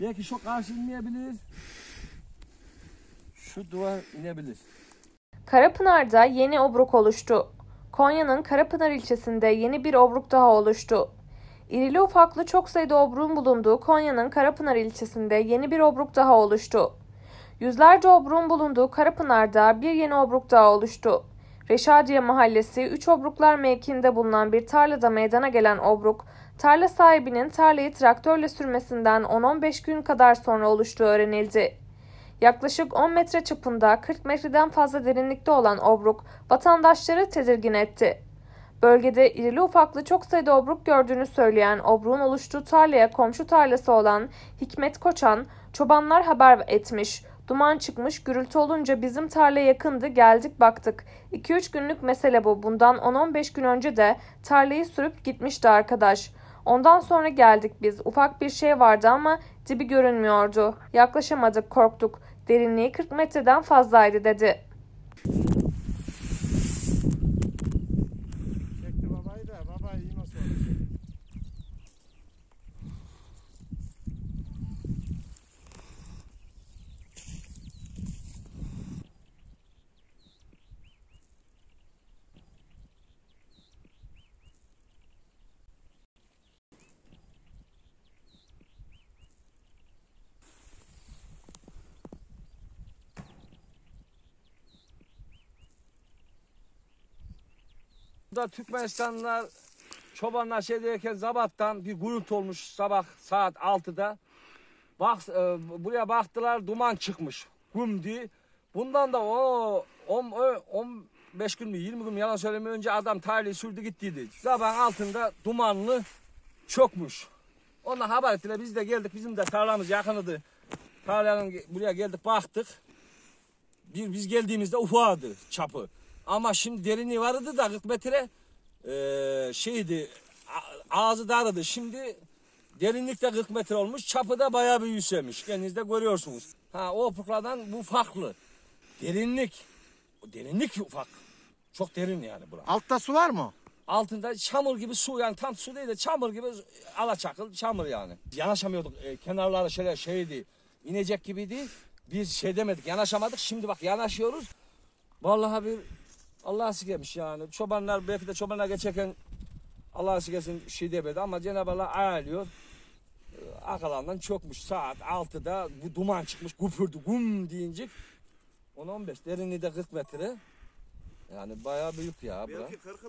Belki şu şey karşı inmeyebilir. Şu duvar inebilir. Karapınar'da yeni obruk oluştu. Konya'nın Karapınar ilçesinde yeni bir obruk daha oluştu. İrili ufaklı çok sayıda obruğun bulunduğu Konya'nın Karapınar ilçesinde yeni bir obruk daha oluştu. Yüzlerce obruğun bulunduğu Karapınar'da bir yeni obruk daha oluştu. Reşadiye Mahallesi 3 Obruklar mevkiinde bulunan bir tarlada meydana gelen obruk, tarla sahibinin tarlayı traktörle sürmesinden 10-15 gün kadar sonra oluştuğu öğrenildi. Yaklaşık 10 metre çapında 40 metreden fazla derinlikte olan obruk vatandaşları tedirgin etti. Bölgede irili ufaklı çok sayıda obruk gördüğünü söyleyen obruğun oluştuğu tarlaya komşu tarlası olan Hikmet Koçan, çobanlar haber etmiş. Duman çıkmış, gürültü olunca bizim tarla yakındı, geldik baktık. 2-3 günlük mesele bu. Bundan 10-15 gün önce de tarlayı sürüp gitmişti arkadaş. Ondan sonra geldik biz. Ufak bir şey vardı ama dibi görünmüyordu. Yaklaşamadık, korktuk. Derinliği 40 metreden fazlaydı dedi. Çekti babayı da, babayı iyi nasıl Da Türkmenistanlılar çobanlar şey derken Zabat'tan bir gürültü olmuş sabah saat 6'da. Bak, e, buraya baktılar duman çıkmış. Güm diye. Bundan da o 15 gün mü 20 gün mü yalan söyleme önce adam tarihi sürdü gittiydi. Sabah altında dumanlı çökmüş. Onunla haber ettiler biz de geldik bizim de tarlamız yakınıdı. Tarlanın buraya geldik baktık. Bir, biz geldiğimizde ufadı çapı. Ama şimdi derinliği vardı da 40 metre e, şeydi ağzı darıdı. Şimdi derinlik de 40 metre olmuş. Çapı da bayağı bir yükselmiş. Kendiniz de görüyorsunuz. Ha o fıkradan bu farklı. Derinlik. O derinlik ufak. Çok derin yani bura. Altta su var mı? Altında çamur gibi su yani tam su değil de çamur gibi alaçakıl çamur yani. Yanaşamıyorduk. E, kenarları şöyle şeydi. inecek gibiydi. Biz şey demedik yanaşamadık. Şimdi bak yanaşıyoruz. Vallahi bir Allah aşk etmiş yani. Çobanlar belki de çobanlar geçerken Allah aşk etsin şey demedi ama Cenab-ı Allah ağlıyor. Ee, Akalandan çökmüş saat 6'da bu duman çıkmış gupürdü gum deyince 10-15 derinliği de 40 metre. Yani bayağı büyük ya. Belki